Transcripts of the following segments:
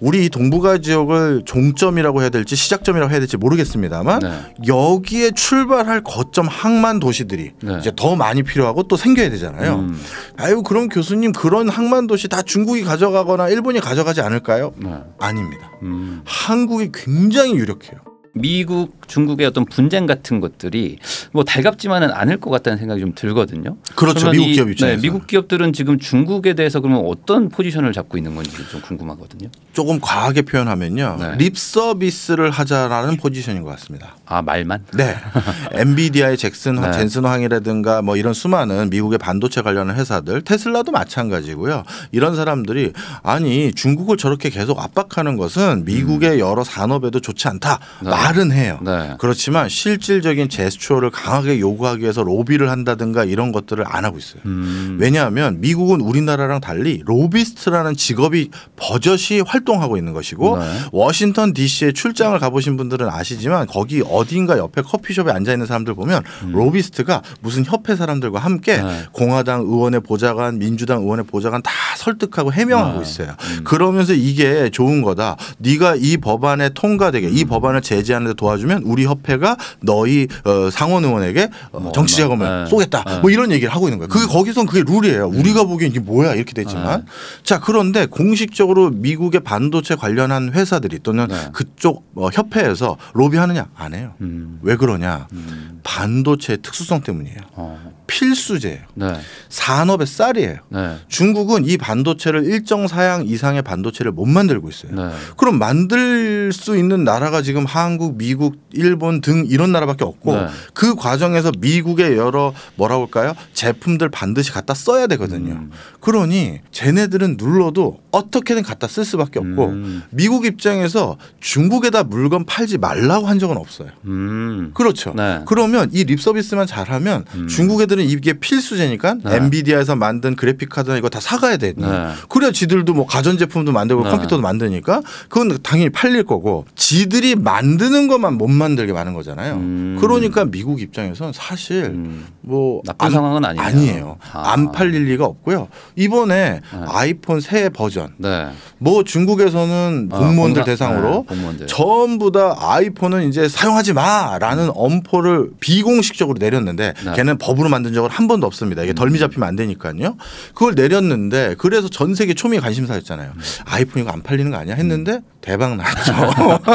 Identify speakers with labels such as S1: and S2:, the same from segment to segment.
S1: 우리 이 동북아 지역을 종점이라고 해야 될지 시작점이라고 해야 될지 모르겠습니다만 네. 여기에 출발할 거점 항만 도시들이 네. 이제 더 많이 필요하고 또 생겨야 되잖아요. 음. 아유 그럼 교수님 그런 항만 도시 다 중국이 가져가거나 일본이 가져가지 않을까요?
S2: 네. 아닙니다. 음. 한국이 굉장히 유력해요. 미국 중국의 어떤 분쟁 같은 것들이 뭐 달갑지만은 않을 것 같다는 생각이 좀 들거든요. 그렇죠. 미국 기업 입장에서 네, 미국 기업들은 지금 중국에 대해서 그러면 어떤 포지션을 잡고 있는 건지 좀 궁금하거든요. 조금
S1: 과하게 표현하면요. 네. 립 서비스를 하자라는 포지션인 것 같습니다. 아 말만? 네. 엔비디아의 잭슨 네. 젠슨 황이라든가 뭐 이런 수많은 미국의 반도체 관련 회사들 테슬라도 마찬가지고요. 이런 사람들이 아니 중국을 저렇게 계속 압박하는 것은 미국의 음. 여러 산업에도 좋지 않다. 네. 말은 해요. 네. 그렇지만 실질적인 제스처를 강하게 요구하기 위해서 로비를 한다든가 이런 것들을 안 하고 있어요. 음. 왜냐하면 미국은 우리나라랑 달리 로비스트라는 직업이 버젓이 활동하고 있는 것이고 네. 워싱턴 D.C.에 출장을 가보신 분들은 아시지만 거기 어딘가 옆에 커피숍에 앉아 있는 사람들 보면 음. 로비스트가 무슨 협회 사람들과 함께 네. 공화당 의원의 보좌관, 민주당 의원의 보좌관 다 설득하고 해명하고 네. 있어요. 음. 그러면서 이게 좋은 거다. 네가 이 법안에 통과되게 이 음. 법안을 제재 지지하는데 도와주면 우리 협회가 너희 어, 상원 의원에게 어, 뭐, 정치 자금을 네. 쏘겠다. 네. 뭐 이런 얘기를 하고 있는 거예요. 그게 음. 거기선 그게 룰이에요. 음. 우리가 보기엔 이게 뭐야 이렇게 되지만 네. 자 그런데 공식적으로 미국의 반도체 관련한 회사들이 또는 그쪽 어, 협회에서 로비하느냐 안 해요. 음. 왜 그러냐 음. 반도체 특수성 때문이에요. 어. 필수제예요. 네. 산업의 쌀이에요. 네. 중국은 이 반도체를 일정 사양 이상의 반도체를 못 만들고 있어요. 네. 그럼 만들 수 있는 나라가 지금 한국 한국, 미국, 일본 등 이런 나라밖에 없고 네. 그 과정에서 미국의 여러 뭐라고 할까요 제품들 반드시 갖다 써야 되거든요. 음. 그러니 쟤네들은 눌러도 어떻게든 갖다 쓸 수밖에 없고 음. 미국 입장에서 중국에다 물건 팔지 말라고 한 적은 없어요. 음. 그렇죠. 네. 그러면 이 립 서비스만 잘하면 음. 중국 애들은 이게 필수제니까 네. 엔비디아에서 만든 그래픽 카드나 이거 다 사가야 돼. 네. 그래야 지들도 뭐 가전 제품도 만들고 네. 컴퓨터도 만드니까 그건 당연히 팔릴 거고 지들이 만드는 쓰는 것만 못 만들게 많은 거잖아요. 음. 그러니까 미국 입장에선 사실 음. 뭐 나쁜 안, 상황은 아니에요. 아니에요. 아. 안 팔릴 리가 없고요. 이번에 네. 아이폰 새 버전 네. 뭐 중국에서는 아, 공무원들 아, 대상으로 네, 공무원들. 전부 다 아이폰은 이제 사용하지 마라는 음. 엄포를 비공식적으로 내렸는데 네. 걔는 법으로 만든 적은 한 번도 없습니다. 이게 덜미 음. 잡히면 안 되니까요. 그걸 내렸는데 그래서 전 세계 초미 관심사였잖아요. 음. 아이폰 이거 안 팔리는 거 아니야 했는데 대박 났죠.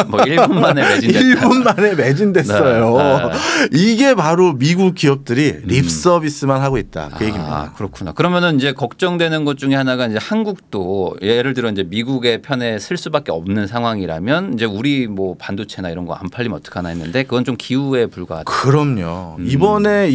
S1: 뭐 1분 만에 매진 매 1분 만에 매진됐어요. 네, 네. 이게 바로 미국 기업들이 음. 립 서비스만 하고 있다. 그 아, 얘기입니다. 그렇구나.
S2: 그러면은 이제 걱정되는 것 중에 하나가 이제 한국도 예를 들어 이제 미국의 편에 쓸 수밖에 없는 상황이라면 이제 우리 뭐 반도체나 이런 거 안 팔리면 어떡하나 했는데 그건 좀 기우에 불과하다.
S1: 그럼요. 음. 이번에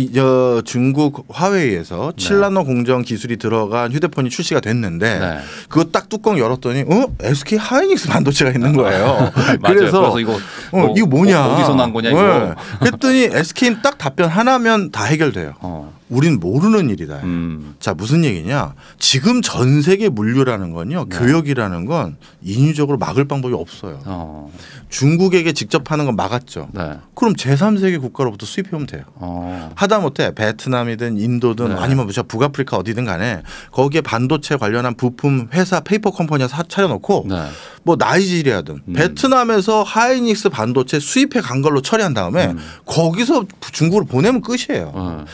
S1: 중국 화웨이에서 7나노 공정 기술이 들어간 휴대폰이 출시가 됐는데 네. 그거 딱 뚜껑 열었더니 어? SK 하이닉스 반도체가 있는 거예요. 그래서, 그래서, 이거 어, 뭐, 이거 뭐냐. 뭐, 어디서 난 거냐 이거. 네. 그랬더니 SK는 딱 답변 하나면 다 해결돼요. 어. 우린 모르는 일이다. 음. 자 무슨 얘기냐? 지금 전 세계 물류라는 건요, 네. 교역이라는 건 인위적으로 막을 방법이 없어요. 어. 중국에게 직접 하는 건 막았죠. 네. 그럼 제3세계 국가로부터 수입해오면 돼요. 어. 하다못해 베트남이든 인도든 네. 아니면 무슨 북아프리카 어디든 간에 거기에 반도체 관련한 부품 회사 페이퍼 컴퍼니 차려놓고 네. 뭐 나이지리아든 음. 베트남에서 하이닉스 반도체 수입해 간 걸로 처리한 다음에 음. 거기서 중국으로 보내면 끝이에요. 네.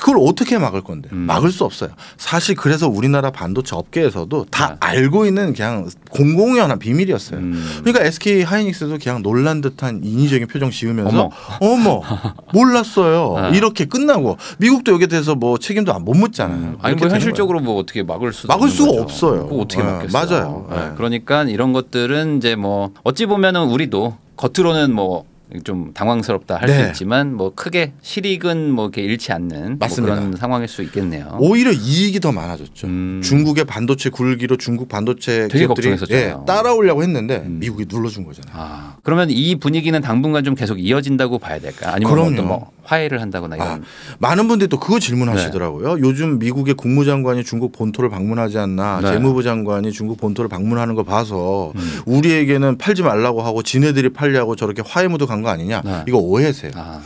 S1: 그걸 어떻게 막을 건데 음. 막을 수 없어요. 사실 그래서 우리나라 반도체 업계에서도 다 네. 알고 있는 그냥 공공연한 비밀이었어요. 음. 그러니까 SK 하이닉스도 그냥 놀란 듯한 인위적인 표정 지으면서 어머, 어머 몰랐어요. 네. 이렇게 끝나고 미국도 여기에 대해서 뭐 책임도 못 묻잖아요. 음. 아니 뭐 현실적으로
S2: 거예요. 뭐 어떻게 막을 수 막을 수가 거죠. 없어요. 어떻게 네. 막겠어요. 맞아요. 네, 네. 그러니까 이런 것들은 이제 뭐 어찌 보면은 우리도 겉으로는 뭐좀 당황스럽다 할수 네. 있지만 뭐 크게 실익은 뭐 이렇게 잃지 않는 뭐 그런 상황일 수 있겠네요.
S1: 오히려 이익이 더 많아졌죠. 음. 중국의 반도체 굴기로 중국 반도체 기업들이 예,
S2: 따라오려고 했는데 음. 미국이 눌러준 거잖아요. 아, 그러면 이 분위기는 당분간 좀 계속 이어진다고 봐야 될까? 아니면 뭐 그럼뭐 화해를 한다거나 아, 이런. 아,
S1: 많은 분들이 또 그거 질문하시더라고요. 네. 요즘 미국의 국무장관이 중국 본토를 방문하지 않나, 네. 재무부 장관이 중국 본토를 방문하는 거 봐서 음. 우리에게는 팔지 말라고 하고 지네들이 팔려고 저렇게 화해무도 강거 아니냐 네. 이거 오해세요. 아.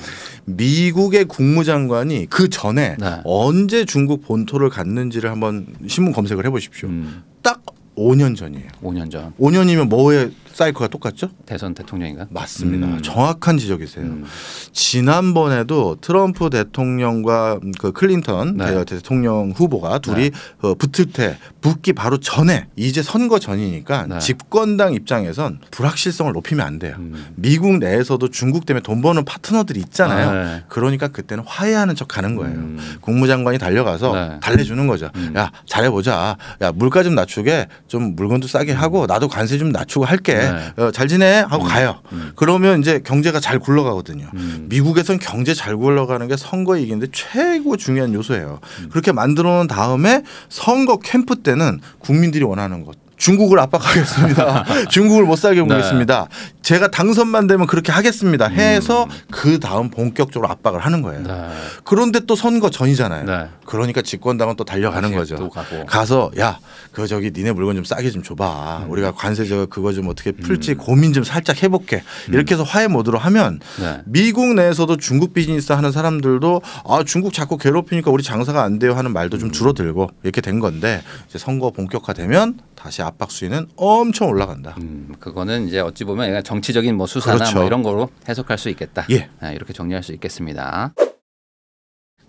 S1: 미국의 국무장관이 그 전에 네. 언제 중국 본토를 갔는지를 한번 신문 검색을 해보십시오. 음. 딱 5년 전이에요. 5년 전. 5년이면 뭐에
S2: 사이클가 똑같죠? 대선 대통령인가?
S1: 맞습니다. 음. 정확한 지적이세요. 음. 지난번에도 트럼프 대통령과 그 클린턴 네. 대통령 후보가 둘이 네. 어, 붙을 때 붙기 바로 전에 이제 선거 전이니까 네. 집권당 입장에선 불확실성을 높이면 안 돼요. 음. 미국 내에서도 중국 때문에 돈 버는 파트너들이 있잖아요. 네. 그러니까 그때는 화해하는 척 가는 거예요. 음. 국무장관이 달려가서 네. 달래주는 거죠. 음. 야 잘해보자. 야 물가 좀 낮추게 좀 물건도 싸게 음. 하고 나도 관세 좀 낮추고 할게. 네. 어, 잘 지내 하고 음. 가요. 음. 그러면 이제 경제가 잘 굴러가거든요. 음. 미국에선 경제 잘 굴러가는 게 선거 이기는데 최고 중요한 요소예요. 그렇게 만들어 놓은 다음에 선거 캠프 때는 국민들이 원하는 것 중국을 압박하겠습니다. 중국을 못 살게 보겠습니다. 네. 제가 당선만 되면 그렇게 하겠습니다. 음. 해서 음. 그 다음 본격적으로 압박을 하는 거예요. 네. 그런데 또 선거 전이잖아요. 네. 그러니까 집권당은 또 달려가는 거죠. 가서 야, 그 저기 니네 물건 좀 싸게 좀 줘봐. 음. 우리가 관세 저 그거 좀 어떻게 음. 풀지 음. 고민 좀 살짝 해볼게. 음. 이렇게 해서 화해 모드로 하면 네. 미국 내에서도 중국 비즈니스 하는 사람들도 아 중국 자꾸 괴롭히니까 우리 장사가 안 돼요 하는 말도 좀 줄어들고
S2: 이렇게 된 건데 이제 선거 본격화되면 다시 압박 수위는
S1: 엄청 올라간다.
S2: 음, 그거는 이제 어찌 보면 정치적인 뭐 수사나 그렇죠. 뭐 이런 거로 해석할 수 있겠다. 예. 네, 이렇게 정리할 수 있겠습니다.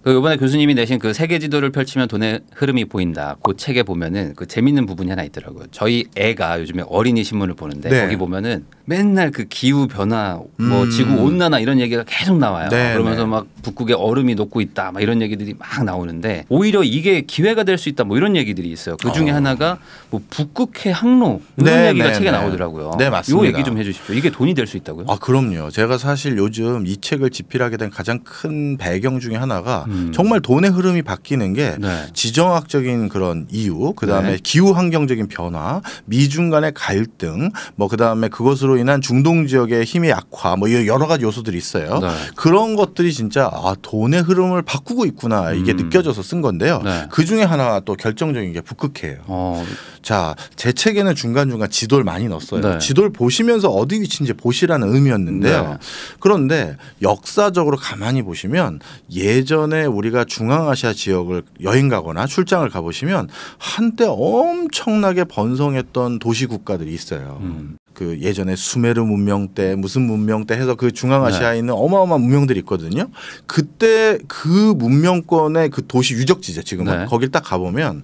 S2: 그 이번에 교수님이 내신 그 세계 지도를 펼치면 돈의 흐름이 보인다. 그 책에 보면은 그 재밌는 부분이 하나 있더라고요. 저희 애가 요즘에 어린이 신문을 보는데 네. 거기 보면은 맨날 그 기후 변화, 뭐 음. 지구 온난화 이런 얘기가 계속 나와요. 네 그러면서 네. 막 북극에 얼음이 녹고 있다, 막 이런 얘기들이 막 나오는데 오히려 이게 기회가 될 수 있다, 뭐 이런 얘기들이 있어요. 그 중에 어. 하나가 뭐 북극해 항로 이런 네네네. 얘기가 네, 책에 네. 나오더라고요. 네 맞습니다. 요 얘기 좀 해주십시오. 이게 돈이 될 수 있다고요?
S1: 아 그럼요. 제가 사실 요즘 이 책을 집필하게 된 가장 큰 배경 중에 하나가 음. 정말 돈의 흐름이 바뀌는 게 네. 지정학적인 그런 이유, 그 다음에 네. 기후 환경적인 변화, 미중 간의 갈등, 뭐 그 다음에 그것으로 그로 인한 중동 지역의 힘의 약화 뭐 여러 가지 요소들이 있어요. 네. 그런 것들이 진짜 아, 돈의 흐름을 바꾸고 있구나 이게 음. 느껴져서 쓴 건데요. 네. 그 중에 하나 가또 결정적인 게북극해요 어. 자, 제 책에는 중간중간 지도를 많이 넣었어요. 네. 지도를 보시면서 어디 위치인지 보시라는 의미였는데요. 네. 그런데 역사적으로 가만히 보시면 예전에 우리가 중앙아시아 지역을 여행 가거나 출장을 가보시면 한때 엄청나게 번성했던 도시 국가들이 있어요. 음. 그 예전에 수메르 문명 때 무슨 문명 때 해서 그 중앙아시아에 네. 있는 어마어마한 문명들이 있거든요. 그때 그 문명권의 그 도시 유적지죠 지금은 네. 거길 딱 가보면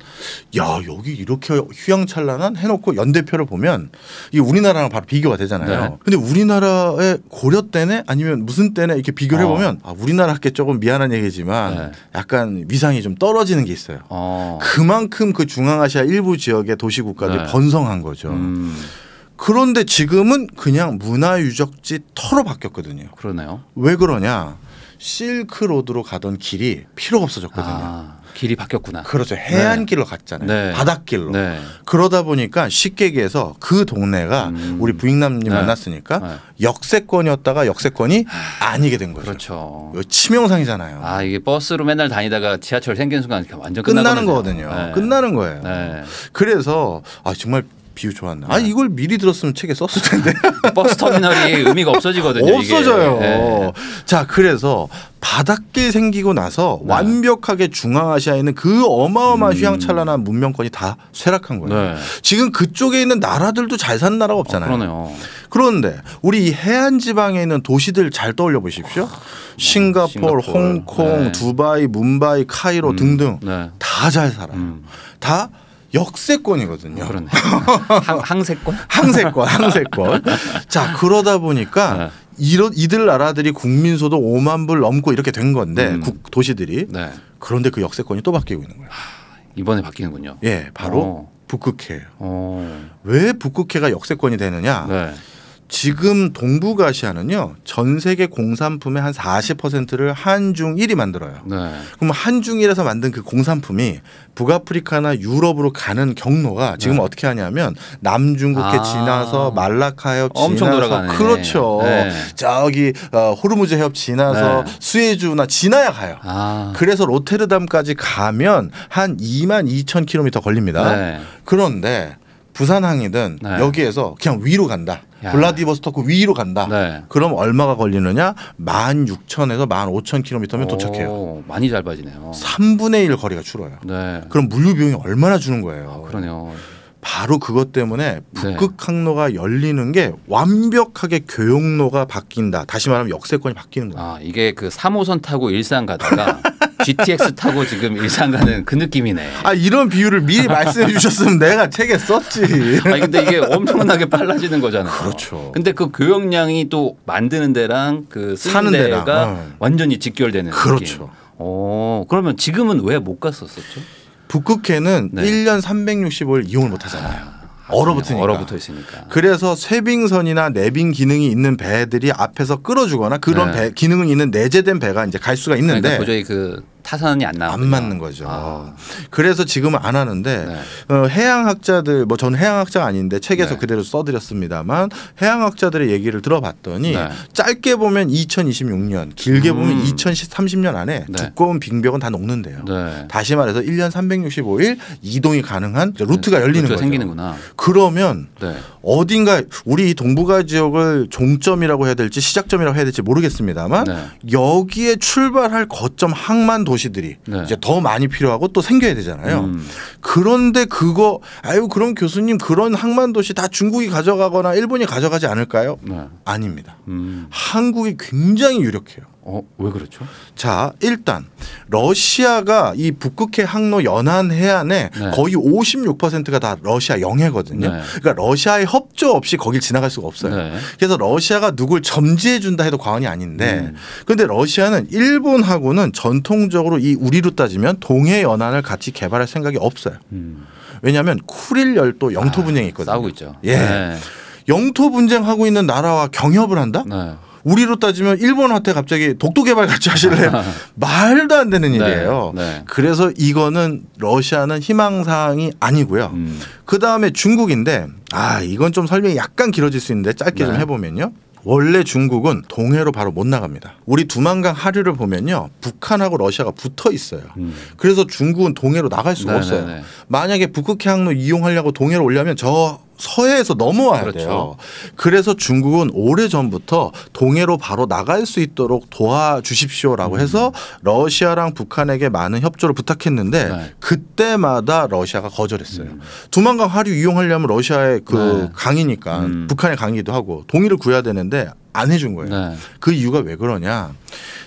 S1: 야 여기 이렇게 휘황찬란한 해놓고 연대표를 보면 이게 우리나라랑 바로 비교가 되잖아요. 네. 근데 우리나라의 고려 때네 아니면 무슨 때네 이렇게 비교를 어. 해보면 아, 우리나라께 조금 미안한 얘기지만 네. 약간 위상이 좀 떨어지는 게 있어요. 어. 그만큼 그 중앙아시아 일부 지역의 도시 국가들이 네. 번성한 거죠. 음. 그런데 지금은 그냥 문화유적지 터로 바뀌었거든요. 그러네요. 왜 그러냐? 실크로드로 가던 길이 필요 없어졌거든요. 아, 길이 바뀌었구나. 그렇죠. 해안길로 네. 갔잖아요. 네. 바닷길로. 네. 그러다 보니까 쉽게 얘기해서 그 동네가 음. 우리 부익남님 네. 만났으니까 네. 역세권이었다가 역세권이 아니게 된 거죠. 그렇죠.
S2: 치명상이잖아요. 아 이게 버스로 맨날 다니다가 지하철 생긴 순간 완전 끝나는 거거든요. 네.
S1: 끝나는 거예요. 그래서 아 정말 비유 좋았네. 아 이걸 미리 들었으면 책에 썼을 텐데.
S2: 버스 터미널이 의미가 없어지거든요. 없어져요. 네.
S1: 자 그래서 바닷길 생기고 나서 네. 완벽하게 중앙아시아에는 그 어마어마한 음. 휘황찬란한 문명권이 다 쇠락한 거예요. 네. 지금 그쪽에 있는 나라들도 잘 산 나라가 없잖아요. 어, 그러네요. 그런데 우리 이 해안 지방에 있는 도시들 잘 떠올려 보십시오. 아, 네. 싱가폴, 싱가포르, 홍콩, 네. 두바이, 뭄바이, 카이로 음. 등등 네. 다잘 살아요. 음. 다 역세권이거든요. 그러네. 항, 세권 항세권, 항세권. 자 그러다 보니까 네. 이런 이들 나라들이 국민 소득 5만 불 넘고 이렇게 된 건데 음. 국, 도시들이 네. 그런데 그 역세권이 또 바뀌고 있는 거예요. 이번에
S2: 바뀌는군요. 예, 바로 오. 어.
S1: 북극해예왜 어. 북극해가 역세권이 되느냐? 네. 지금 동북아시아는요 전 세계 공산품의 한 40%를 한중일이 만들어요. 네. 그럼 한중일에서 만든 그 공산품이 북아프리카나 유럽으로 가는 경로가 지금 네. 어떻게 하냐면 남중국해 아. 지나서 말라카 해협 엄청 지나서 돌아가네. 그렇죠. 네. 저기 어, 호르무즈 해협 지나서 네. 스웨주나 지나야 가요. 아. 그래서 로테르담까지 가면 한 2만 2천 킬로미터 걸립니다. 네. 그런데 부산항이든 네. 여기에서 그냥 위로 간다. 블라디보스토크 위로 간다. 네. 그럼 얼마가 걸리느냐? 16,000에서 15,000km면 도착해요. 많이 잘 빠지네요. 3분의 1 거리가 줄어요. 네. 그럼 물류 비용이 얼마나 주는 거예요? 아, 그러네요. 바로 그것 때문에 네. 북극 항로가 열리는 게 완벽하게 교역로가 바뀐다. 다시 말하면 역세권이 바뀌는 거예요. 아,
S2: 이게 그 3호선 타고 일산 가다가 GTX 타고 지금 일산 가는 그 느낌이네. 아 이런 비유를 미리 말씀해 주셨으면 내가 책에 썼지. 아 근데 이게 엄청나게 빨라지는 거잖아요. 그렇죠. 근데 그 교역량이 또 만드는 데랑 그 사는 데가 데랑. 어. 완전히 직결되는 그렇죠. 느낌. 어 그러면 지금은 왜 못 갔었었죠? 북극해는
S1: 네. 1년 365일 이용을 못 하잖아요. 아, 얼어붙으니까. 얼어붙어 있으니까. 그래서 쇠빙선이나 내빙 기능이 있는 배들이 앞에서 끌어주거나 그런 네. 배 기능은 있는 내재된 배가 이제 갈 수가 그러니까 있는데 그러니까 도저히 그 타산이 안 나안 맞는 거죠. 아. 그래서 지금은 안 하는데 네. 어, 해양학자들 뭐 저는 해양학자가 아닌데 책에서 네. 그대로 써드렸습니다만 해양학자들의 얘기를 들어봤더니 네. 짧게 보면 2026년 길게 음. 보면 2030년 안에 네. 두꺼운 빙벽은 다 녹는데요. 네. 다시 말해서 1년 365일 이동이 가능한 네. 루트가 열리는 루트가 거죠. 생기는구나. 그러면 어딘가 우리 동북아 지역을 종점이라고 해야 될지 시작점이라고 해야 될지 모르겠습니다만 여기에 출발할 거점 항만 도 도시들이 네. 이제 더 많이 필요하고 또 생겨야 되잖아요. 음. 그런데 그거 아유 그럼 교수님 그런 항만 도시 다 중국이 가져가거나 일본이 가져가지 않을까요? 네. 아닙니다. 음. 한국이 굉장히 유력해요. 어, 왜 그렇죠? 자, 일단 러시아가 이 북극해 항로 연안 해안에 네. 거의 56%가 다 러시아 영해거든요. 네. 그러니까 러시아의 협조 없이 거길 지나갈 수가 없어요. 네. 그래서 러시아가 누굴 점지해 준다 해도 과언이 아닌데 음. 근데 러시아는 일본하고는 전통적으로 이 우리로 따지면 동해 연안을 같이 개발할 생각이 없어요. 음. 왜냐하면 쿠릴 열도 영토 분쟁이 아, 있거든요. 아, 싸우고 있죠. 예. 네. 영토 분쟁하고 있는 나라와 경협을 한다? 네. 우리로 따지면 일본 한테 갑자기 독도 개발 같이 하실래 말도 안 되는 네, 일이에요. 네, 그래서 이거는 러시아는 희망 사항이 아니고요. 음. 그 다음에 중국인데 아 이건 좀 설명이 약간 길어질 수 있는데 짧게 좀 네. 해보면요. 원래 중국은 동해로 바로 못 나갑니다. 우리 두만강 하류를 보면요. 북한하고 러시아가 붙어 있어요. 음. 그래서 중국은 동해로 나갈 수가 네네네. 네, 없어요. 만약에 북극해항로 이용하려고 동해로 오려면 저 서해에서 넘어와야 그렇죠. 돼요. 그래서 중국은 오래 전부터 동해로 바로 나갈 수 있도록 도와주십시오라고 음. 해서 러시아랑 북한에게 많은 협조를 부탁했는데 네. 그때마다 러시아가 거절했어요. 음. 두만강 하류 이용하려면 러시아의 그 네. 강이니까 음. 북한의 강이기도 하고 동의를 구해야 되는데 안 해준 거예요. 네. 그 이유가 왜 그러냐.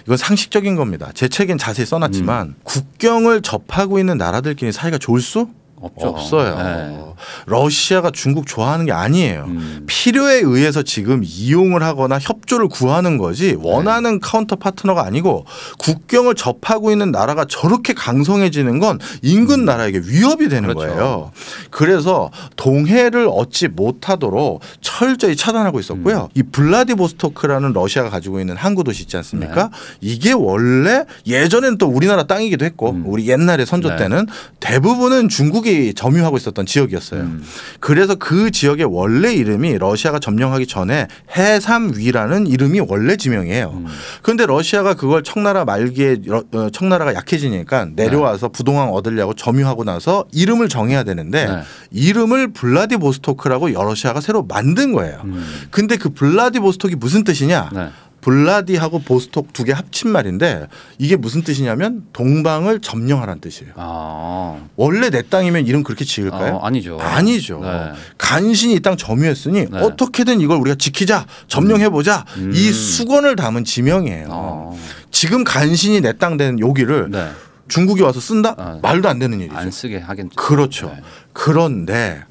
S1: 이건 상식적인 겁니다. 제 책엔 자세히 써놨지만 음. 국경을 접하고 있는 나라들끼리 사이가 좋을 수 없죠. 없어요. 네. 러시아가 중국 좋아하는 게 아니에요. 음. 필요에 의해서 지금 이용을 하거나 협조를 구하는 거지 원하는 네. 카운터 파트너가 아니고 국경을 접하고 있는 나라가 저렇게 강성해지는 건 인근 음. 나라에게 위협이 되는 그렇죠. 거예요. 그래서 동해를 얻지 못하도록 철저히 차단하고 있었고요. 음. 이 블라디보스토크라는 러시아가 가지고 있는 항구 도시 있지 않습니까? 네. 이게 원래 예전에는 또 우리나라 땅이기도 했고 음. 우리 옛날에 선조 때는 네. 대부분은 중국이 점유하고 있었던 지역이었어요. 음. 그래서 그 지역의 원래 이름이 러시아가 점령하기 전에 해삼위라는 이름이 원래 지명이에요. 음. 그런데 러시아가 그걸 청나라 말기에 어, 청나라가 약해지니까 내려와서 네. 부동항 얻으려고 점유하고 나서 이름을 정해야 되는데 네. 이름을 블라디보스토크라고 러시아가 새로 만든 거예요. 음. 근데 그 블라디보스토크이 무슨 뜻이냐? 네. 블라디하고 보스톡 두 개 합친 말인데 이게 무슨 뜻이냐면 동방을 점령하라는 뜻이에요. 아. 원래 내 땅이면 이름 그렇게 지을까요? 아, 아니죠. 아니죠. 네. 간신히 이 땅 점유했으니 네. 어떻게든 이걸 우리가 지키자, 점령해 보자 음. 이 음. 수건을 담은 지명이에요. 아. 지금 간신히 내 땅 된 여기를 네. 중국이 와서 쓴다? 아, 말도 안 되는 일이죠. 안 쓰게 하긴. 그렇죠. 네. 그런데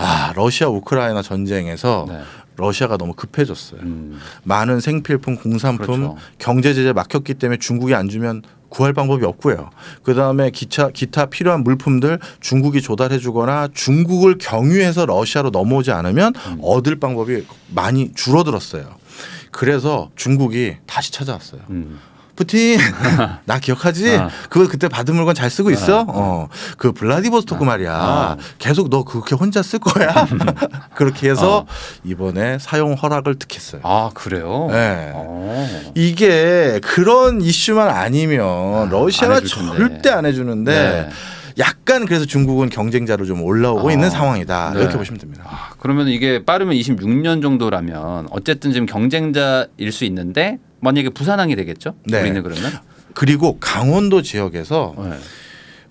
S1: 아 러시아 우크라이나 전쟁에서 네. 러시아가 너무 급해졌어요. 음. 많은 생필품, 공산품, 그렇죠. 경제 제재 막혔기 때문에 중국이 안 주면 구할 방법이 없고요. 그 다음에 기차 기타 필요한 물품들 중국이 조달해주거나 중국을 경유해서 러시아로 넘어오지 않으면 음. 얻을 방법이 많이 줄어들었어요. 그래서 중국이 다시 찾아왔어요. 음. 푸틴 나 기억하지? 어. 그거 그때 받은 물건 잘 쓰고 어. 있어? 어. 그 블라디보스토크 어. 말이야. 어. 계속 너 그렇게 혼자 쓸 거야? 그렇게 해서 이번에 사용 허락을 득했어요. 아 그래요? 네. 오. 이게 그런 이슈만 아니면 아, 러시아가 안 절대 안 해주는데. 네. 약간 그래서 중국은 경쟁자로 좀 올라오고 아, 있는 상황이다 네. 이렇게 보시면
S2: 됩니다. 아, 그러면 이게 빠르면 26년 정도라면 어쨌든 지금 경쟁자일 수 있는데 만약에 부산항이 되겠죠? 네. 우리는 그러면 그리고 강원도 지역에서 네.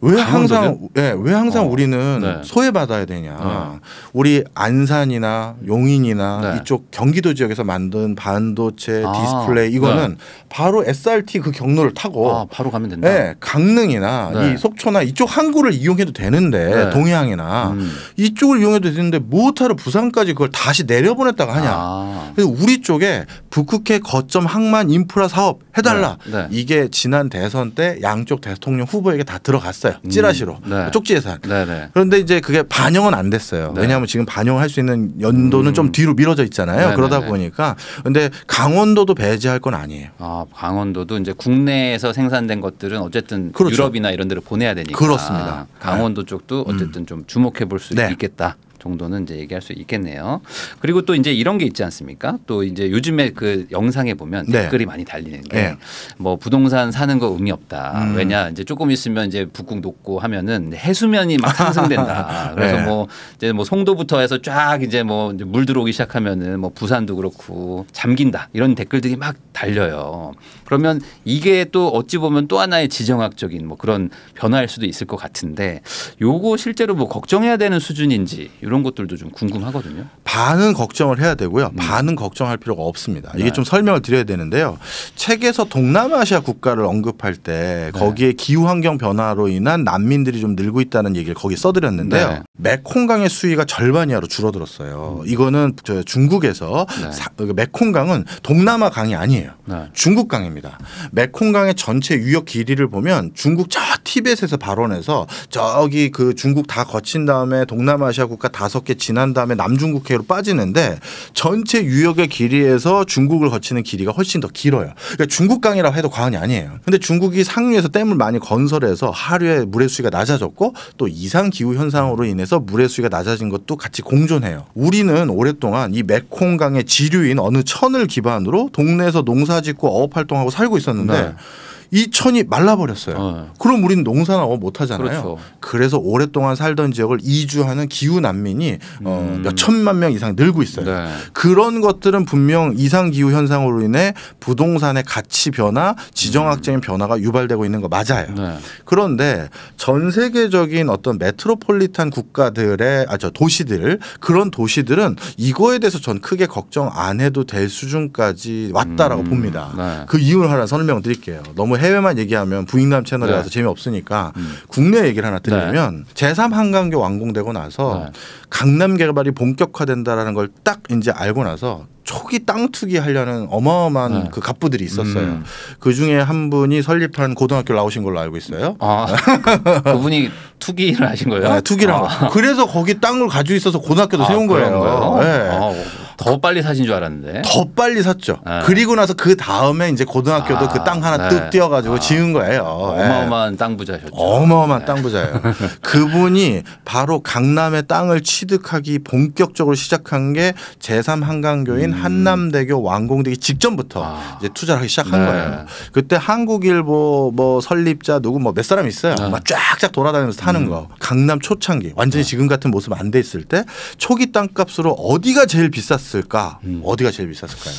S1: 왜 항상 예, 왜 항상 어. 우리는 네. 소외받아야 되냐? 어. 우리 안산이나 용인이나 네. 이쪽 경기도 지역에서 만든 반도체 아. 디스플레이 이거는 네. 바로 SRT 그 경로를 타고 아, 바로 가면 된다. 예, 강릉이나 네. 이 속초나 이쪽 항구를 이용해도 되는데 네. 동해안이나 음. 이쪽을 이용해도 되는데 무엇하러 부산까지 그걸 다시 내려보냈다가 하냐? 아. 그래서 우리 쪽에 북극해 거점 항만 인프라 사업 해달라. 네. 이게 지난 대선 때 양쪽 대통령 후보에게 다 들어갔어요. 냈어요. 음. 찌라시로 네. 쪽지 예산. 네네. 그런데 이제 그게 반영은 안 됐어요. 네. 왜냐하면 지금 반영할 수 있는 연도는 음. 좀 뒤로 미뤄져 있잖아요. 네, 네 그러다 네. 보니까 근데 강원도도 배제할 건 아니에요.
S2: 아 강원도도 이제 국내에서 생산된 것들은 어쨌든 그렇죠. 유럽이나 이런 데를 보내야 되니까 그렇습니다. 강원도 쪽도 네. 어쨌든 음. 좀 주목해 볼 수 있겠다. 정도는 이제 얘기할 수 있겠네요. 그리고 또 이제 이런 게 있지 않습니까? 또 이제 요즘에 그 영상에 보면 네. 댓글이 많이 달리는 게뭐 네. 부동산 사는 거 의미 없다. 음. 왜냐 이제 조금 있으면 이제 북극 녹고 하면은 해수면이 막 상승된다. 그래서 네. 뭐 이제 뭐 송도부터 해서 쫙 이제 뭐 물 들어오기 시작하면은 뭐 부산도 그렇고 잠긴다 이런 댓글들이 막 달려요. 그러면 이게 또 어찌 보면 또 하나의 지정학적인 뭐 그런 변화일 수도 있을 것 같은데 요거 실제로 뭐 걱정해야 되는 수준인지 이런 것들도 좀 궁금하거든요.
S1: 반은 걱정을 해야 되고요. 음. 반은 걱정할 필요가 없습니다. 이게 네. 좀 설명을 드려야 되는데요. 책에서 동남아시아 국가를 언급할 때 네. 거기에 기후 환경 변화로 인한 난민들이 좀 늘고 있다는 얘기를 거기 써드렸는데요. 네. 메콩강의 수위가 절반 이하로 줄어들었어요. 음. 이거는 중국에서 네. 사, 메콩강은 동남아 강이 아니에요. 네. 중국 강입니다. 메콩강의 전체 유역 길이를 보면 중국 저 티벳에서 발원해서 저기 그 중국 다 거친 다음에 동남아시아 국가 다섯 개 지난 다음에 남중국해로 빠지는데 전체 유역의 길이에서 중국을 거치는 길이가 훨씬 더 길어요. 그러니까 중국 강이라고 해도 과언이 아니에요. 근데 중국이 상류에서 댐을 많이 건설해서 하류에 물의 수위가 낮아졌고 또 이상 기후 현상으로 인해 해서 물의 수위가 낮아진 것도 같이 공존해요. 우리는 오랫동안 이 메콩강의 지류인 어느 천을 기반으로 동네에서 농사짓고 어업 활동하고 살고 있었는데 네. 이 천이 말라버렸어요. 어. 그럼 우리는 농사나 못 하잖아요. 그렇죠. 그래서 오랫동안 살던 지역을 이주하는 기후 난민이 어, 음. 어, 몇 천만 명 이상 늘고 있어요. 네. 그런 것들은 분명 이상 기후 현상으로 인해 부동산의 가치 변화, 지정학적인 음. 변화가 유발되고 있는 거 맞아요. 네. 그런데 전 세계적인 어떤 메트로폴리탄 국가들의 아 저 도시들 그런 도시들은 이거에 대해서 전 크게 걱정 안 해도 될 수준까지 왔다라고 음. 봅니다. 네. 그 이유를 하나 설명드릴게요. 너무 해외만 얘기하면 부인감 채널이 네. 와서 재미없으니까 음. 국내 얘기를 하나 드리면 네. 제3한강교 완공되고 나서 네. 강남 개발이 본격화된다라는 걸 딱 이제 알고 나서 초기 땅 투기 하려는 어마어마한 네. 그 갑부들이 있었어요. 음. 그 중에 한 분이 설립한 고등학교 나오신 걸로 알고 있어요. 아, 그, 그분이 투기를 하신 거예요? 네, 투기를 아. 한 거. 그래서 거기 땅을 가지고 있어서 고등학교도 아, 세운 거예요. 거예요? 네. 아, 더 빨리 사신 줄 알았는데. 더 빨리 샀죠. 네. 그리고 나서 그 다음에 이제 고등학교도 아, 그땅 하나 네. 뚝 뛰어가지고 아, 지은 거예요. 예. 어마어마한 네. 땅 부자셨죠. 어마어마한 땅 부자예요. 그분이 바로 강남의 땅을 취득하기 본격적으로 시작한 게 제3 한강교인 음. 한남대교 완공되기 직전부터 아. 이제 투자를 하기 시작한 네. 거예요. 그때 한국일보 뭐 설립자 누구 뭐 몇 사람 있어요. 네. 막 쫙쫙 돌아다니면서 사는 음. 거. 강남 초창기 완전히 네. 지금 같은 모습 안 돼 있을 때 초기 땅값으로 어디가 제일 비쌌어? 비쌌을까? 음.
S2: 어디가 제일 비쌌을까요?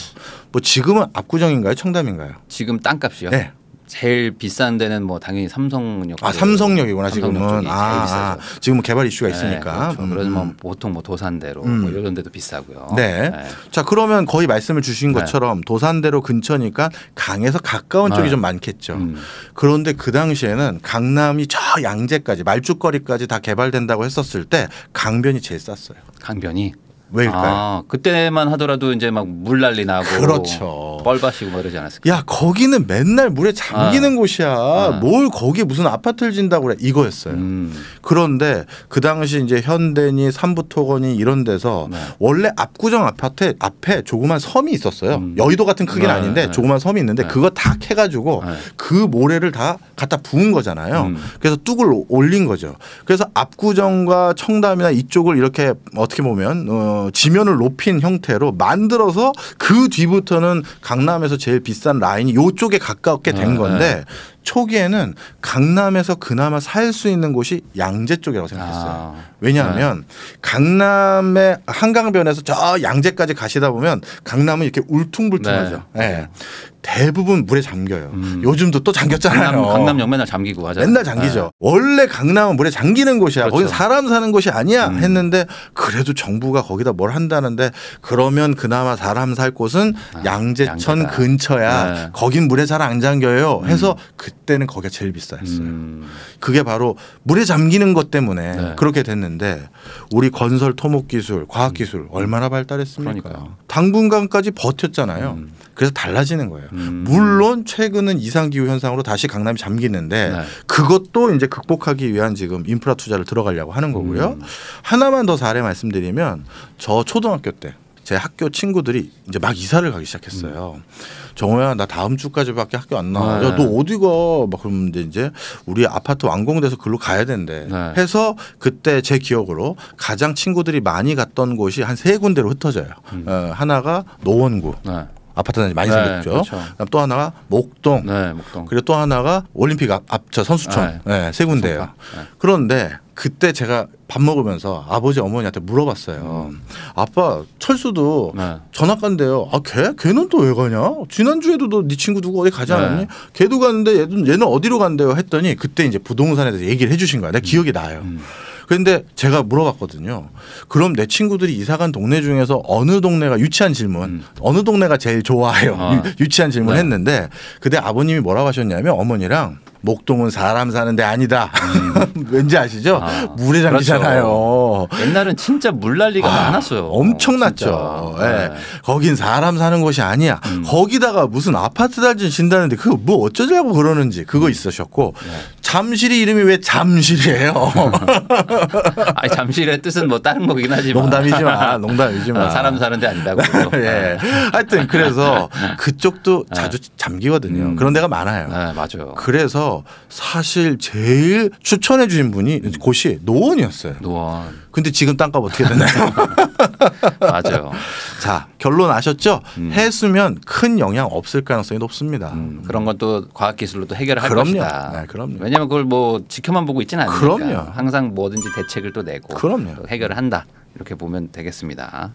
S2: 뭐 지금은 압구정인가요? 청담인가요? 지금 땅값이요? 네. 제일 비싼 데는 뭐 당연히 삼성역. 아 삼성역이구나 지금은. 삼아 아.
S1: 지금은 개발 이슈가 네, 있으니까. 그렇죠.
S2: 음. 그러면 뭐 보통 뭐 도산대로 뭐 음. 뭐 이런 데도 비싸고요. 네. 네.
S1: 그러면 거의 말씀을 주신 네. 것처럼 도산대로 근처니까 강에서 가까운 네. 쪽이 좀 많겠죠. 음. 그런데 그 당시에는 강남이 저 양재까지 말죽거리까지 다 개발된다고 했었을 때 강변이 제일 쌌어요. 강변이. 왜일까요? 아,
S2: 그때만 하더라도 이제 막 물 난리 나고 그렇죠. 뻘밭이고 뭐 이러지 않았을까?
S1: 야 거기는 맨날 물에 잠기는 아. 곳이야. 아. 뭘 거기 무슨 아파트를 진다고 그래? 이거였어요. 음. 그런데 그 당시 이제 현대니 삼부토건이 이런 데서 네. 원래 압구정 아파트 앞에 조그만 섬이 있었어요. 음. 여의도 같은 크기는 네, 아닌데 네. 조그만 섬이 있는데 네. 그거 다 캐가지고 네. 그 모래를 다 갖다 부은 거잖아요. 음. 그래서 뚝을 올린 거죠. 그래서 압구정과 청담이나 이쪽을 이렇게 어떻게 보면 어, 지면을 높인 형태로 만들어서 그 뒤부터는 강남에서 제일 비싼 라인이 요쪽에 가깝게 된 아, 건데 네. 초기에는 강남에서 그나마 살 수 있는 곳이 양재 쪽이라고 생각했어요. 아. 왜냐하면 네. 강남의 한강변에서 저 양재까지 가시다 보면 강남은 이렇게 울퉁불퉁하죠. 네. 네. 대부분 물에 잠겨요. 음. 요즘도 또 잠겼잖아요. 강남, 강남역
S2: 맨날 잠기고 맞아요. 맨날 잠기죠. 네.
S1: 원래 강남은 물에 잠기는 곳이야. 그렇죠. 거기 사람 사는 곳이 아니야. 음. 했는데 그래도 정부가 거기다 뭘 한다는데 그러면 그나마 사람 살 곳은 아, 양재천 양재다. 근처야. 네. 거긴 물에 잘 안 잠겨요. 해서 음. 그 그때는 거기가 제일 비쌌어요. 싸 음. 그게 바로 물에 잠기는 것 때문에 네. 그렇게 됐는데 우리 건설 토목 기술, 과학 음. 기술 음. 얼마나 발달했습니까? 그러니까요. 당분간까지 버텼잖아요. 음. 그래서 달라지는 거예요. 음. 물론 최근은 이상 기후 현상으로 다시 강남이 잠기는데 네. 그것도 이제 극복하기 위한 지금 인프라 투자를 들어가려고 하는 거고요. 음. 하나만 더 사례 말씀드리면 저 초등학교 때제 학교 친구들이 이제 막 이사를 가기 시작했어요. 음. 정호야 나 다음 주까지밖에 학교 안 나와. 네. 야너 어디 가? 막 그러는데 이제 우리 아파트 완공돼서 글로 가야 된대. 네. 해서 그때 제 기억으로 가장 친구들이 많이 갔던 곳이 한 세 군데로 흩어져요. 음. 어, 하나가 노원구. 네. 아파트 단지 많이 네, 생겼죠. 그렇죠. 또 하나가 목동, 네, 목동. 그리고 또 하나가 올림픽 앞저 선수촌 네, 네. 세 군데예요. 네. 그런데 그때 제가 밥 먹으면서 아버지 어머니한테 물어봤어요. 음. 아빠 철수도 네. 전학 간대요. 아 걔? 걔는 또 왜 가냐? 지난주에도 너 네 친구 누구 어디 가지 않았니? 네. 걔도 갔는데 얘는, 얘는 어디로 간대요 했더니 그때 이제 부동산에 대해서 얘기를 해주신 거야. 내 음. 기억이 나요. 음. 그런데 제가 물어봤거든요. 그럼 내 친구들이 이사간 동네 중에서 어느 동네가 유치한 질문, 음. 어느 동네가 제일 좋아요 아. 유치한 질문 네. 했는데 그때 아버님이 뭐라고 하셨냐면 어머니랑 목동은 사람 사는데 아니다. 음. 왠지 아시죠? 아, 물에 잠기잖아요. 그렇죠. 옛날은 진짜 물난리가 아, 많았어요. 엄청났죠. 예. 네. 거긴 사람 사는 곳이 아니야. 음. 거기다가 무슨 아파트 단지 진다는데 그거 뭐 어쩌자고 그러는지 그거 음. 있으셨고 네. 잠실이 이름이 왜 잠실이에요?
S2: 아니, 잠실의 뜻은 뭐 다른 거긴 하지만 농담이지만 농담이지만 어, 사람 사는데 아니다고.
S1: 예. 하여튼 그래서 네. 그쪽도 자주 네. 잠기거든요. 음. 그런 데가 많아요. 네, 맞아요. 그래서 사실 제일 추천해 주신 분이 곳이 노원이었어요. 노원. 근데 지금 땅값 어떻게 됐나요 맞아요. 자 결론 아셨죠? 음. 해수면 큰 영향 없을 가능성이 높습니다. 음.
S2: 그런 건 또 과학기술로 또 해결을 할 그럼요. 것이다. 네, 그럼요. 왜냐하면 그걸 뭐 지켜만 보고 있지는 않으니까. 그럼요. 항상 뭐든지 대책을 또 내고 그럼요. 또 해결을 한다. 이렇게 보면 되겠습니다.